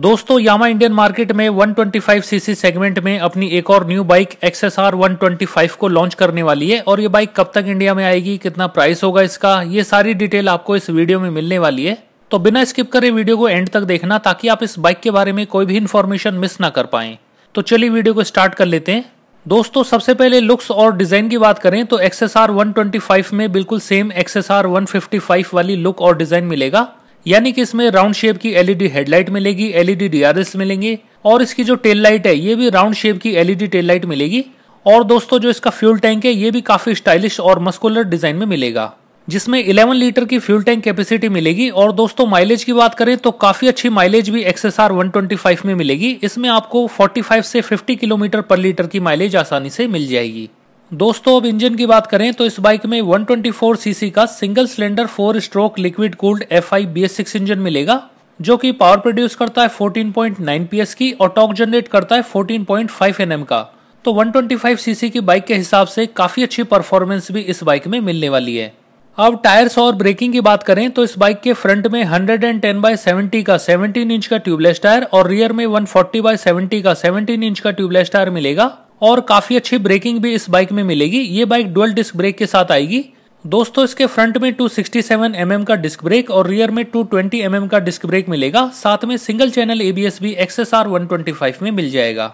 दोस्तों यामा Indian market में 125 CC segment में अपनी एक और न्यू बाइक एक्सएसआर 125 को लॉन्च करने वाली है और ये बाइक कब तक इंडिया में आएगी कितना प्राइस होगा इसका ये सारी डिटेल आपको इस वीडियो में मिलने वाली है तो बिना स्किप करे वीडियो को एंड तक देखना ताकि आप इस बाइक के बारे में कोई भी इन्फॉर्मेशन मिस ना कर पाए तो चलिए वीडियो को स्टार्ट कर लेते हैं दोस्तों सबसे पहले लुक्स और डिजाइन की बात करें तो एक्सएसआर 125 में बिल्कुल सेम एक्सएसआर 155 वाली लुक और डिजाइन मिलेगा यानी कि इसमें राउंड शेप की एलईडी हेडलाइट मिलेगी एलईडी डीआरएस मिलेंगे और इसकी जो टेल लाइट है ये भी राउंड शेप की एलईडी टेल लाइट मिलेगी और दोस्तों जो इसका फ्यूल टैंक है ये भी काफी स्टाइलिश और मस्कुलर डिजाइन में मिलेगा जिसमें 11 लीटर की फ्यूल टैंक कैपेसिटी मिलेगी और दोस्तों माइलेज की बात करें तो काफी अच्छी माइलेज भी एक्सएसआर 125 में मिलेगी इसमें आपको 45 से 50 किलोमीटर पर लीटर की माइलेज आसानी से मिल जाएगी दोस्तों अब इंजन की बात करें तो इस बाइक में 124 सीसी का single cylinder four stroke liquid cooled F I B engine मिलेगा जो कि पावर प्रोड्यूस करता है 14.9 पॉइंट की और टॉक जनरेट करता है 14.5 एनएम का तो 125 सीसी की बाइक के हिसाब से काफी अच्छी परफॉर्मेंस भी इस बाइक में मिलने वाली है अब टायर्स और ब्रेकिंग की बात करें तो इस बाइक के फ्रंट में 110 एंड बाय सेवेंटी का 17 इंच का ट्यूबलेस टायर और रियर में 140 बाय सेवेंटी का 17 इंच का ट्यूबलेस टायर मिलेगा और काफी अच्छी ब्रेकिंग भी इस बाइक में मिलेगी ये बाइक डुअल डिस्क ब्रेक के साथ आएगी दोस्तों इसके फ्रंट में 267 mm का डिस्क ब्रेक और रियर में 220 mm का डिस्क ब्रेक मिलेगा साथ में सिंगल चैनल एबीएस भी एक्सएसआर 125 में मिल जाएगा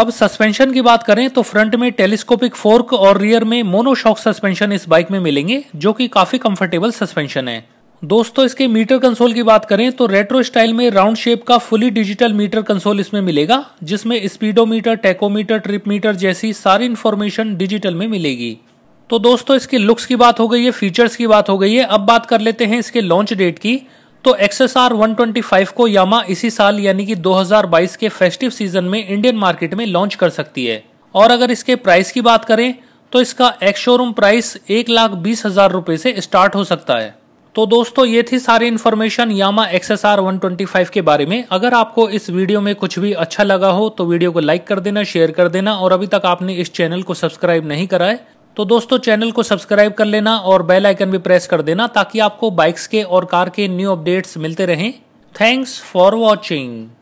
अब सस्पेंशन की बात करें तो फ्रंट में टेलीस्कोपिक फोर्क और रियर में मोनोशॉक सस्पेंशन इस बाइक में मिलेंगे जो कि काफी कंफर्टेबल सस्पेंशन है दोस्तों इसके मीटर कंसोल की बात करें तो रेट्रो स्टाइल में राउंड शेप का फुली डिजिटल मीटर कंसोल इसमें मिलेगा जिसमें स्पीडोमीटर टेकोमीटर ट्रिप मीटर जैसी सारी इन्फॉर्मेशन डिजिटल में मिलेगी तो दोस्तों इसके लुक्स की बात हो गई है फीचर्स की बात हो गई है अब बात कर लेते हैं इसके लॉन्च डेट की तो एक्सेस आर को यामा इसी साल यानी कि 2022 के फेस्टिव सीजन में इंडियन मार्केट में लॉन्च कर सकती है और अगर इसके प्राइस की बात करें तो इसका एक्स शोरूम प्राइस एक लाख बीस हजार रुपए से स्टार्ट हो सकता है तो दोस्तों ये थी सारी इन्फॉर्मेशन यामा एक्सएसआर 125 के बारे में अगर आपको इस वीडियो में कुछ भी अच्छा लगा हो तो वीडियो को लाइक कर देना शेयर कर देना और अभी तक आपने इस चैनल को सब्सक्राइब नहीं करा है तो दोस्तों चैनल को सब्सक्राइब कर लेना और बेल आइकन भी प्रेस कर देना ताकि आपको बाइक्स के और कार के न्यू अपडेट्स मिलते रहें थैंक्स फॉर वॉचिंग